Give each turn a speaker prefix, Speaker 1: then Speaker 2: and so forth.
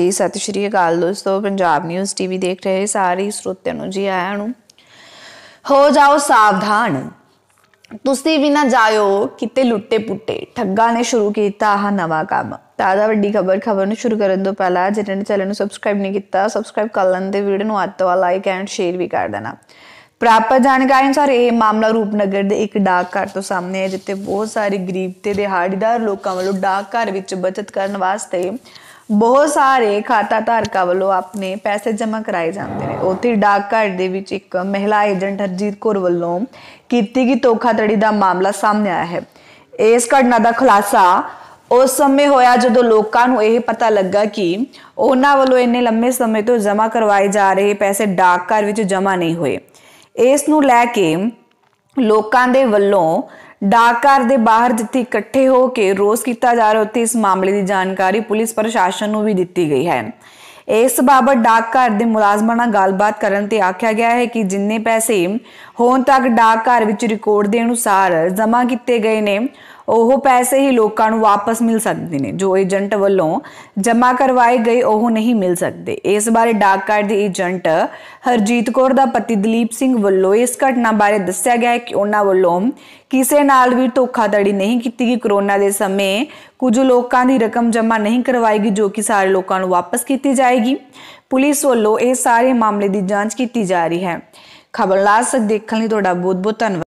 Speaker 1: ਜੀ ਸਤਿ ਸ਼੍ਰੀ ਅਕਾਲ ਦੋਸਤੋ ਪੰਜਾਬ ਨਿਊਜ਼ ਟੀਵੀ ਦੇਖ ਰਹੇ ਸਾਰੇ ਸਰੋਤਿਆਂ ਨੂੰ ਜੀ ਆਇਆਂ ਨੂੰ ਹੋ ਜਾਓ ਸਾਵਧਾਨ ਤੁਸੀਂ ਵੀ ਨਾ ਜਾਇਓ ਕਿਤੇ ਲੁੱਟੇ ਪੁੱਟੇ ਠੱਗਾ ਨੇ ਸ਼ੁਰੂ ਕੀਤਾ ਆਹ ਨਵਾਂ ਕੰਮ ਤਾਜ਼ਾ ਵੱਡੀ ਖਬਰ ਖਬਰ ਨੂੰ ਸ਼ੁਰੂ ਕਰਨ ਤੋਂ ਪਹਿਲਾਂ ਜਿਹਨਾਂ ਨੇ ਚੈਨਲ ਨੂੰ ਸਬਸਕ੍ਰਾਈਬ ਨਹੀਂ ਕੀਤਾ ਸਬਸਕ੍ਰਾਈਬ ਕਰ ਲੈਣ ਤੇ ਵੀਡੀਓ ਨੂੰ ਅੱਤ ਵਾਲਾ ਲਾਈਕ ਐਂਡ ਸ਼ੇਅਰ ਵੀ ਕਰ ਦੇਣਾ ਪ੍ਰਾਪਤ ਜਾਣਕਾਰੀ ਅਨੁਸਾਰ ਇਹ ਮਾਮਲਾ ਰੂਪਨਗਰ ਦੇ ਇੱਕ ਡਾਕ ਘਰ ਤੋਂ ਸਾਹਮਣੇ ਹੈ ਜਿੱਥੇ ਬਹੁਤ ਸਾਰੇ ਗਰੀਬ ਤੇ ਦਿਹਾੜੀਦਾਰ ਲੋਕਾਂ ਵੱਲੋਂ ਡਾਕ ਘਰ ਵਿੱਚ ਬਚਤ ਕਰਨ ਵਾਸਤੇ ਬਹੁਤ ਸਾਰੇ ਖਾਤਾ ਧਾਰਕਾਂ ਵੱਲੋਂ ਆਪਣੇ ਪੈਸੇ ਜਮ੍ਹਾਂ ਕਰਾਏ ਜਾਂਦੇ ਨੇ ਉੱਥੇ ਡਾਕ ਘਰ ਦੇ ਵਿੱਚ ਇੱਕ ਮਹਿਲਾ ਏਜੰਟ ਹਰਜੀਤ ਕੌਰ ਵੱਲੋਂ ਕੀਤੀ ਗਈ ਧੋਖਾਧੜੀ ਦਾ ਮਾਮਲਾ ਸਾਹਮਣੇ ਆਇਆ ਹੈ ਇਸ ਘਟਨਾ ਦਾ ਖੁਲਾਸਾ ਉਸ ਸਮੇਂ ਹੋਇਆ ਜਦੋਂ ਲੋਕਾਂ ਨੂੰ ਇਹ ਪਤਾ ਲੱਗਾ ਕਿ ਉਹਨਾਂ ਵੱਲੋਂ ਇੰਨੇ ਲੰਮੇ ਸਮੇਂ ਤੋਂ ਜਮ੍ਹਾਂ ਕਰਵਾਏ ਜਾ ਰਹੇ ਪੈਸੇ ਡਾਕ ਘਰ ਵਿੱਚ ਜਮ੍ਹਾਂ ਨਹੀਂ ਹੋਏ ਇਸ ਨੂੰ ਲੈ ਕੇ ਲੋਕਾਂ ਦੇ ਵੱਲੋਂ ਡਾਕਰ ਦੇ ਬਾਹਰ ਜਿੱਥੇ ਇਕੱਠੇ ਹੋ ਕੇ ਰੋਸ ਕੀਤਾ ਜਾ ਰਿਹਾ ਉੱਥੇ ਇਸ ਮਾਮਲੇ ਦੀ ਜਾਣਕਾਰੀ ਪੁਲਿਸ ਪ੍ਰਸ਼ਾਸਨ ਨੂੰ ਵੀ ਦਿੱਤੀ ਗਈ ਹੈ ਇਸ ਬਾਬਤ ਡਾਕਰ ਦੇ ਮੁਲਾਜ਼ਮਾਂ ਨਾਲ ਗੱਲਬਾਤ ਕਰਨ ਤੇ ਆਖਿਆ ਗਿਆ ਹੈ ਕਿ ਜਿੰਨੇ ਪੈਸੇ ਹੋਣ ਤੱਕ ਡਾਕਰ ਵਿੱਚ ਰਿਕਾਰਡ ਦੇ ਅਨੁਸਾਰ ਜਮ੍ਹਾਂ ਕੀਤੇ ਗਏ ਨੇ ਉਹ ਪੈਸੇ ਹੀ ਲੋਕਾਂ ਨੂੰ ਵਾਪਸ ਮਿਲ ਸਕਦੇ ਨੇ ਜੋ ਏਜੰਟ ਵੱਲੋਂ ਜਮ੍ਹਾਂ ਕਰਵਾਏ ਗਏ ਉਹ ਨਹੀਂ ਮਿਲ ਸਕਦੇ ਇਸ ਬਾਰੇ ਡਾਕ ਕਾਰਡ ਦੇ ਏਜੰਟ ਹਰਜੀਤ ਕੌਰ ਦਾ ਪਤੀ ਦਲੀਪ ਸਿੰਘ ਵੱਲੋਂ ਇਸ ਘਟਨਾ ਬਾਰੇ ਦੱਸਿਆ ਗਿਆ ਹੈ ਕਿ ਉਹਨਾਂ ਵੱਲੋਂ ਕਿਸੇ ਨਾਲ ਵੀ ਧੋਖਾਧੜੀ ਨਹੀਂ ਕੀਤੀ ਗਈ ਕਰੋਨਾ ਦੇ ਸਮੇਂ ਕੁਝ ਲੋਕਾਂ ਦੀ ਰਕਮ ਜਮ੍ਹਾਂ ਨਹੀਂ ਕਰਵਾਈ ਗਈ ਜੋ ਕਿ ਸਾਰੇ ਲੋਕਾਂ ਨੂੰ ਵਾਪਸ ਕੀਤੀ ਜਾਏਗੀ ਪੁਲਿਸ ਵੱਲੋਂ ਇਹ ਸਾਰੇ ਮਾਮਲੇ ਦੀ ਜਾਂਚ ਕੀਤੀ ਜਾ ਰਹੀ ਹੈ ਖਬਰ ਖਬਰਲਾਸ ਦੇਖਣ ਲਈ ਤੁਹਾਡਾ ਬਹੁਤ ਬਹੁਤ ਧੰਨਵਾਦ